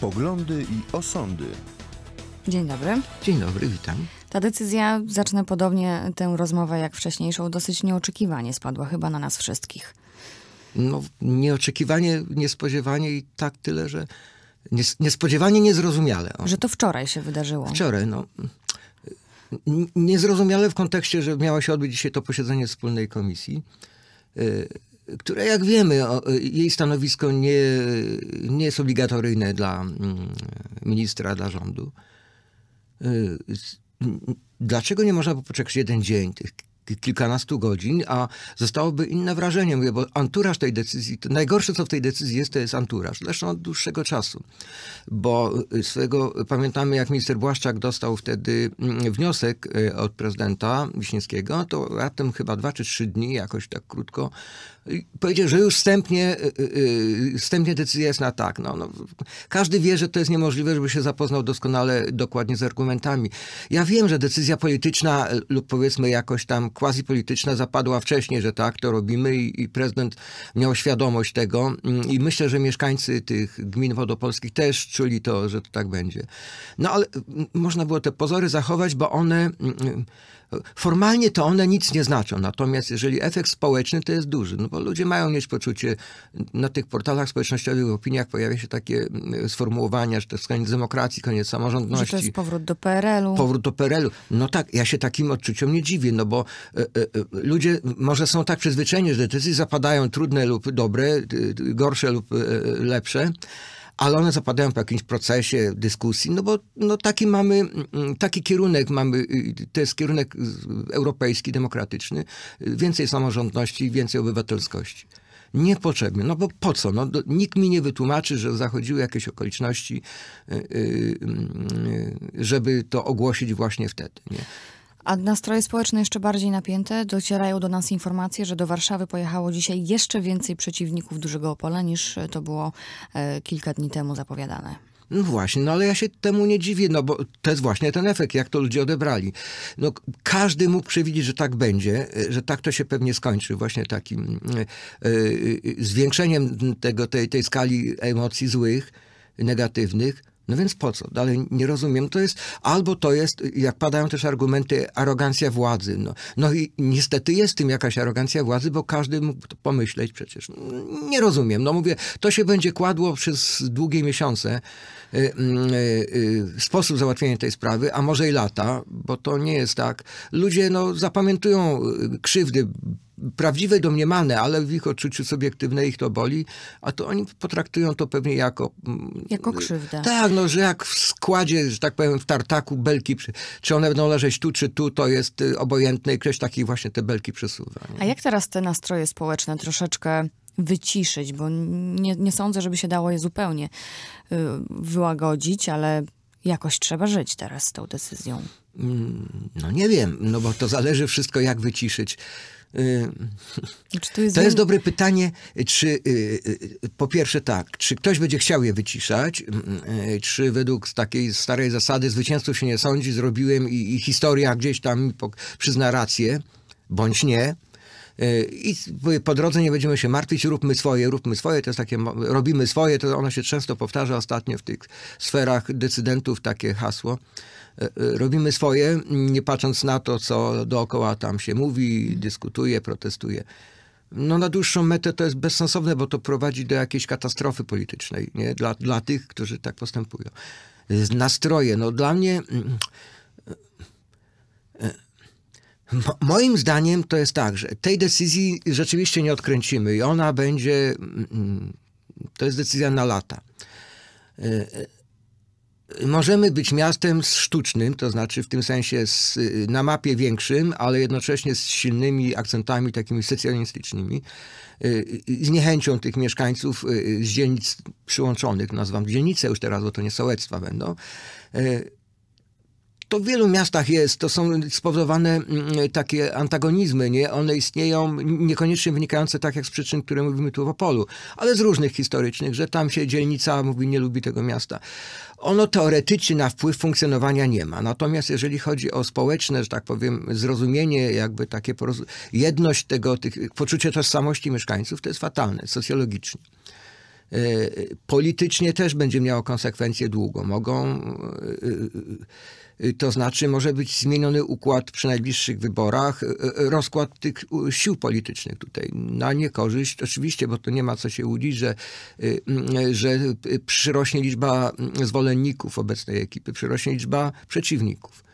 Poglądy i osądy. Dzień dobry. Dzień dobry, witam. Ta decyzja, zacznę podobnie tę rozmowę jak wcześniejszą, dosyć nieoczekiwanie spadła chyba na nas wszystkich. No, nieoczekiwanie, niespodziewanie i tak tyle, że nies niespodziewanie, niezrozumiale. O. Że to wczoraj się wydarzyło. Wczoraj, no. N niezrozumiale w kontekście, że miało się odbyć dzisiaj to posiedzenie wspólnej komisji. Y, które, jak wiemy, jej stanowisko nie, nie jest obligatoryjne dla mm, ministra, dla rządu. Y, dlaczego nie można poczekać jeden dzień tych kilkunastu godzin, a zostałoby inne wrażenie, mówię, bo anturaż tej decyzji, najgorsze co w tej decyzji jest, to jest anturaż, zresztą od dłuższego czasu, bo y, swego, pamiętamy jak minister Błaszczak dostał wtedy mm, wniosek y, od prezydenta Wiśniewskiego, to raptem chyba dwa czy trzy dni, jakoś tak krótko, powiedział, że już wstępnie, y, wstępnie decyzja jest na tak. No, no, każdy wie, że to jest niemożliwe, żeby się zapoznał doskonale, dokładnie z argumentami. Ja wiem, że decyzja polityczna lub powiedzmy jakoś tam quasi polityczna zapadła wcześniej, że tak to robimy i, i prezydent miał świadomość tego mm, i myślę, że mieszkańcy tych gmin wodopolskich też czuli to, że to tak będzie. No ale mm, można było te pozory zachować, bo one mm, Formalnie to one nic nie znaczą, natomiast jeżeli efekt społeczny to jest duży, no bo ludzie mają mieć poczucie, na tych portalach społecznościowych w opiniach pojawia się takie mm, sformułowania, że to jest koniec demokracji, koniec samorządności. Że to jest powrót do PRL-u. Powrót do PRL-u. No tak, ja się takim odczuciom nie dziwię, no bo e, e, e, ludzie może są tak przyzwyczajeni, że decyzje zapadają trudne lub dobre, y, y, gorsze lub lepsze, ale one zapadają po jakimś procesie dyskusji, no bo no taki mamy, mm, mm, taki kierunek mamy, y, to jest kierunek y, europejski, demokratyczny, więcej samorządności, więcej obywatelskości Niepotrzebnie, No bo po co? No, do, nikt mi nie wytłumaczy, że zachodziły jakieś okoliczności, yy, yy, żeby to ogłosić właśnie wtedy. Nie? A nastroje społeczne jeszcze bardziej napięte. Docierają do nas informacje, że do Warszawy pojechało dzisiaj jeszcze więcej przeciwników Dużego Opola niż to było e, kilka dni temu zapowiadane. No właśnie, no ale ja się temu nie dziwię, no bo to jest właśnie ten efekt, jak to ludzie odebrali. No, każdy mógł przewidzieć, że tak będzie, e, że tak to się pewnie skończy, właśnie takim yy, zwiększeniem tego, tej, tej skali emocji złych, negatywnych, no więc po co? Dalej nie rozumiem. To jest, albo to jest, jak padają też argumenty, arogancja władzy. No, no i niestety jest tym jakaś arogancja władzy, bo każdy mógł to pomyśleć przecież. No, nie rozumiem. No mówię, to się będzie kładło przez długie miesiące y, y, y, sposób załatwienia tej sprawy, a może i lata, bo to nie jest tak. Ludzie no, zapamiętują krzywdy prawdziwe domniemane, ale w ich odczuciu subiektywne ich to boli, a to oni potraktują to pewnie jako... Mm, jako krzywdę. Tak, no, że jak w składzie, że tak powiem, w tartaku belki, czy one będą leżeć tu, czy tu, to jest y, obojętne i ktoś takich właśnie te belki przesuwa. Nie? A jak teraz te nastroje społeczne troszeczkę wyciszyć, bo nie, nie sądzę, żeby się dało je zupełnie y, wyłagodzić, ale jakoś trzeba żyć teraz z tą decyzją. Mm, no nie wiem, no bo to zależy wszystko, jak wyciszyć. to jest, to jest dobre pytanie, czy y, y, y, po pierwsze tak, czy ktoś będzie chciał je wyciszać, czy według takiej starej zasady zwycięzców się nie sądzi, zrobiłem i, i historia gdzieś tam przyzna rację, bądź nie. I po drodze nie będziemy się martwić, róbmy swoje, róbmy swoje, to jest takie, robimy swoje, to ono się często powtarza ostatnio w tych sferach decydentów, takie hasło. E, e, robimy swoje, nie patrząc na to, co dookoła tam się mówi, dyskutuje, protestuje. No na dłuższą metę to jest bezsensowne, bo to prowadzi do jakiejś katastrofy politycznej nie? Dla, dla tych, którzy tak postępują. Nastroje. No dla mnie... Mm, mm, e, moim zdaniem to jest tak, że tej decyzji rzeczywiście nie odkręcimy i ona będzie, mm, to jest decyzja na lata. Możemy być miastem sztucznym, to znaczy w tym sensie z, na mapie większym, ale jednocześnie z silnymi akcentami takimi socjalistycznymi, y, y, z niechęcią tych mieszkańców y, z dzielnic przyłączonych, nazwam dzielnice już teraz, bo to nie sołectwa będą, to w wielu miastach jest, to są spowodowane mm, takie antagonizmy, nie? One istnieją niekoniecznie wynikające tak jak z przyczyn, które mówimy tu w Opolu, ale z różnych historycznych, że tam się dzielnica mówi nie lubi tego miasta. Ono teoretycznie na wpływ funkcjonowania nie ma. Natomiast jeżeli chodzi o społeczne, że tak powiem, zrozumienie, jakby takie jedność tego, tych, poczucie tożsamości mieszkańców, to jest fatalne socjologicznie. Y, politycznie też będzie miało konsekwencje długo. Mogą, y, y, to znaczy może być zmieniony układ przy najbliższych wyborach, rozkład tych sił politycznych tutaj na niekorzyść. Oczywiście, bo to nie ma co się łudzić, że, że przyrośnie liczba zwolenników obecnej ekipy, przyrośnie liczba przeciwników.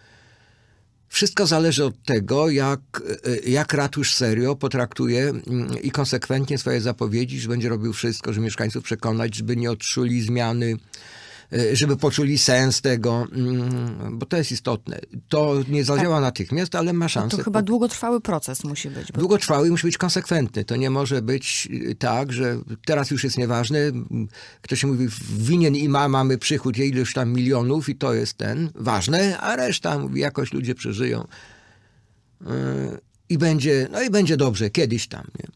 Wszystko zależy od tego, jak, e, jak ratusz serio potraktuje mm, i konsekwentnie swoje zapowiedzi, że będzie robił wszystko, żeby mieszkańców przekonać, żeby nie odczuli zmiany Y, żeby poczuli sens tego, mm, bo to jest istotne. To nie zadziała tak. natychmiast, ale ma szansę. No to chyba długotrwały proces musi być. Długotrwały Długotrwały musi być konsekwentny. To nie może być y, tak, że teraz już jest nieważne. Ktoś mówi, winien i ma, mamy przychód, jej już tam milionów i to jest ten, ważne, a reszta, mówi, jakoś ludzie przeżyją. Y, I będzie, no i będzie dobrze, kiedyś tam, nie?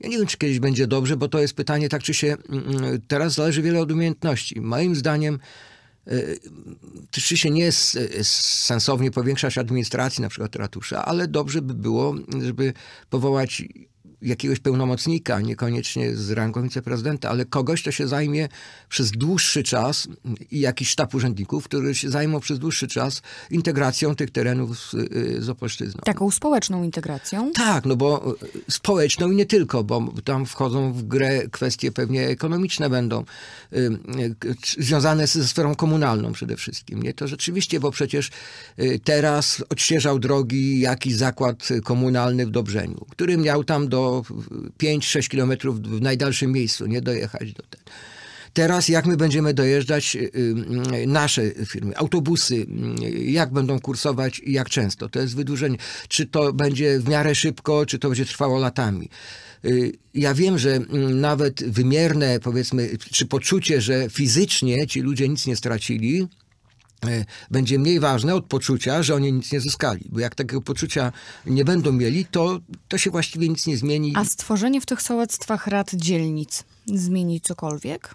Ja nie wiem, czy kiedyś będzie dobrze, bo to jest pytanie tak czy się... Mm, mm, teraz zależy wiele od umiejętności. Moim zdaniem e, czy się nie e, sensownie powiększać administracji, na przykład ratusza, ale dobrze by było, żeby powołać jakiegoś pełnomocnika, niekoniecznie z rangą wiceprezydenta, ale kogoś, kto się zajmie przez dłuższy czas i jakiś sztab urzędników, który się zajmą przez dłuższy czas integracją tych terenów z, y, z Opolszczyzną. Taką społeczną integracją? Tak, no bo y, społeczną i nie tylko, bo tam wchodzą w grę kwestie pewnie ekonomiczne będą, y, związane ze sferą komunalną przede wszystkim. Nie? To rzeczywiście, bo przecież teraz odświeżał drogi jakiś zakład komunalny w Dobrzeniu, który miał tam do 5-6 kilometrów w najdalszym miejscu, nie dojechać do tego. Teraz jak my będziemy dojeżdżać, y, y, nasze firmy, autobusy, y, jak będą kursować i jak często? To jest wydłużenie. Czy to będzie w miarę szybko, czy to będzie trwało latami? Ja wiem, że mm, nawet wymierne, powiedzmy, czy poczucie, że fizycznie ci ludzie nic nie stracili, E, będzie mniej ważne od poczucia, że oni nic nie zyskali. Bo jak takiego poczucia nie będą mieli, to, to się właściwie nic nie zmieni. A stworzenie w tych sołectwach rad dzielnic zmieni cokolwiek?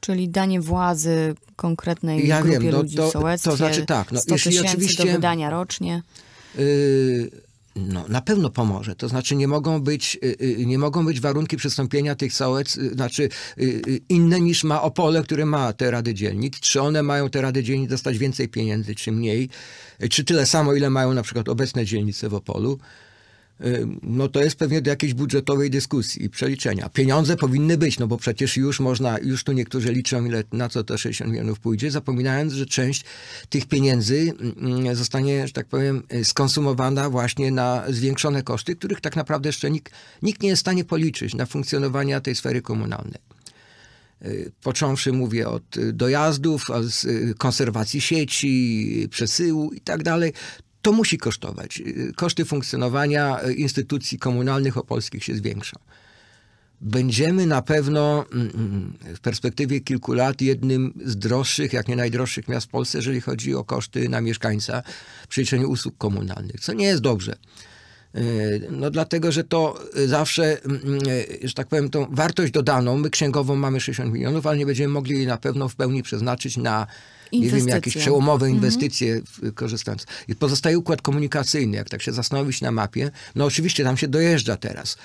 Czyli danie władzy konkretnej ja grupie wiem, no, ludzi to, w sołectwie, to znaczy tak, no, 100 oczywiście, do wydania rocznie? Yy, no, na pewno pomoże. To znaczy nie mogą być, y, y, nie mogą być warunki przystąpienia tych sołec, znaczy y, inne niż ma Opole, które ma te rady dzielnic. Czy one mają te rady dzielnic dostać więcej pieniędzy, czy mniej? Czy tyle samo, ile mają na przykład obecne dzielnice w Opolu? no to jest pewnie do jakiejś budżetowej dyskusji i przeliczenia. Pieniądze powinny być, no bo przecież już można, już tu niektórzy liczą, ile, na co te 60 milionów pójdzie, zapominając, że część tych pieniędzy mm, mm, zostanie, że tak powiem, y, skonsumowana właśnie na zwiększone koszty, których tak naprawdę jeszcze nikt, nikt nie jest w stanie policzyć na funkcjonowanie tej sfery komunalnej y, począwszy, mówię, od dojazdów, y, konserwacji sieci, przesyłu i tak dalej to musi kosztować. Y, koszty funkcjonowania y, instytucji komunalnych opolskich się zwiększą. Będziemy na pewno mm, mm, w perspektywie kilku lat jednym z droższych, jak nie najdroższych miast w Polsce, jeżeli chodzi o koszty na mieszkańca w przeliczeniu usług komunalnych, co nie jest dobrze. Y, no dlatego, że to zawsze, mm, że tak powiem, tą wartość dodaną, my księgową mamy 60 milionów, ale nie będziemy mogli jej na pewno w pełni przeznaczyć na nie wiem, jakieś przełomowe inwestycje mhm. korzystając. I pozostaje układ komunikacyjny, jak tak się zastanowić na mapie. No oczywiście tam się dojeżdża teraz.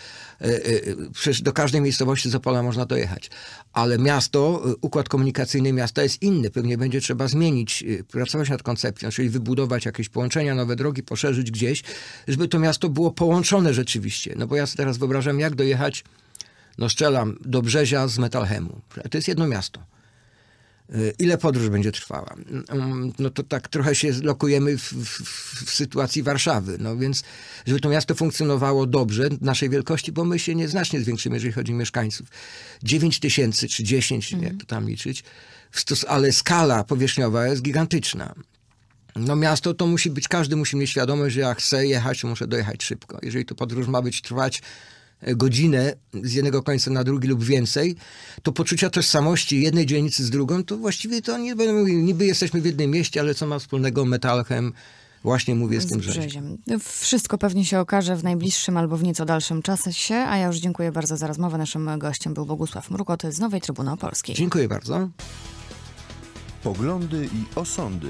E, e, przecież do każdej miejscowości z Opola można dojechać. Ale miasto, e, układ komunikacyjny miasta jest inny. Pewnie będzie trzeba zmienić, pracować nad koncepcją, czyli wybudować jakieś połączenia, nowe drogi, poszerzyć gdzieś, żeby to miasto było połączone rzeczywiście. No bo ja sobie teraz wyobrażam, jak dojechać, no szczelam, do Brzezia z Metalhemu. To jest jedno miasto. Y, ile podróż będzie trwała. Mm, no to tak trochę się lokujemy w, w, w, sytuacji Warszawy. No więc, żeby to miasto funkcjonowało dobrze, naszej wielkości, bo my się nieznacznie zwiększymy, jeżeli chodzi o mieszkańców. 9 tysięcy czy 10, nie? jak to tam liczyć, ale skala powierzchniowa jest gigantyczna. No miasto to musi być, każdy musi mieć świadomość, że ja chcę jechać, muszę dojechać szybko. Jeżeli to podróż ma być trwać godzinę z jednego końca na drugi lub więcej, to poczucia tożsamości jednej dzielnicy z drugą, to właściwie to nie będą niby jesteśmy w jednym mieście, ale co ma wspólnego metalchem, Właśnie mówię z tym Brzeźiem. Wszystko pewnie się okaże w najbliższym albo w nieco dalszym czasie, a ja już dziękuję bardzo za rozmowę. Naszym gościem był Bogusław Mrukot z Nowej Trybuny Polskiej. Dziękuję bardzo. Poglądy i osądy.